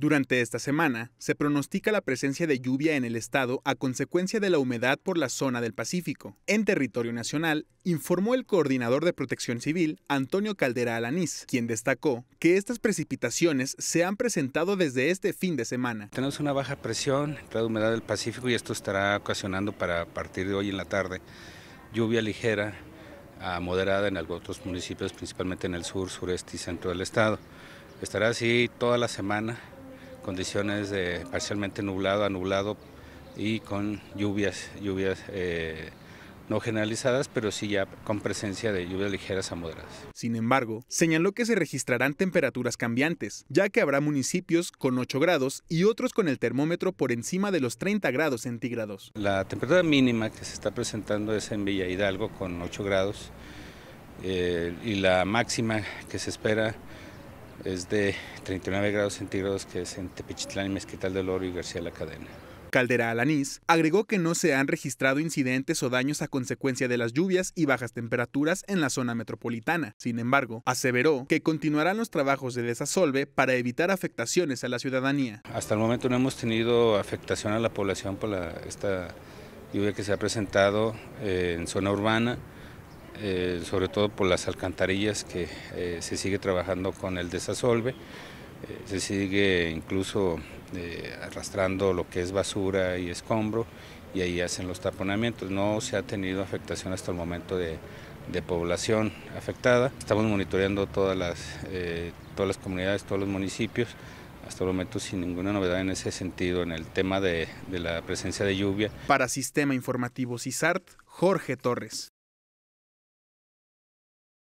Durante esta semana, se pronostica la presencia de lluvia en el estado a consecuencia de la humedad por la zona del Pacífico. En territorio nacional, informó el coordinador de protección civil, Antonio Caldera Alanís, quien destacó que estas precipitaciones se han presentado desde este fin de semana. Tenemos una baja presión, entrada de humedad del Pacífico y esto estará ocasionando para a partir de hoy en la tarde lluvia ligera a ah, moderada en algunos municipios, principalmente en el sur, sureste y centro del estado. Estará así toda la semana condiciones de parcialmente nublado a nublado y con lluvias, lluvias eh, no generalizadas, pero sí ya con presencia de lluvias ligeras a moderadas. Sin embargo, señaló que se registrarán temperaturas cambiantes, ya que habrá municipios con 8 grados y otros con el termómetro por encima de los 30 grados centígrados. La temperatura mínima que se está presentando es en Villa Hidalgo con 8 grados eh, y la máxima que se espera es de 39 grados centígrados, que es en Tepichitlán y Mezquital del Oro y García La Cadena. Caldera Alanís agregó que no se han registrado incidentes o daños a consecuencia de las lluvias y bajas temperaturas en la zona metropolitana. Sin embargo, aseveró que continuarán los trabajos de desasolve para evitar afectaciones a la ciudadanía. Hasta el momento no hemos tenido afectación a la población por la, esta lluvia que se ha presentado eh, en zona urbana. Eh, sobre todo por las alcantarillas que eh, se sigue trabajando con el desasolve, eh, se sigue incluso arrastrando lo que es basura y escombro y ahí hacen los taponamientos. No se ha tenido afectación hasta el momento de, población afectada. Estamos monitoreando todas las, todas las comunidades, todos los municipios, hasta el momento sin ninguna novedad en ese sentido, en el tema de, de la presencia de lluvia. Para Sistema Informativo CISART, Jorge Torres.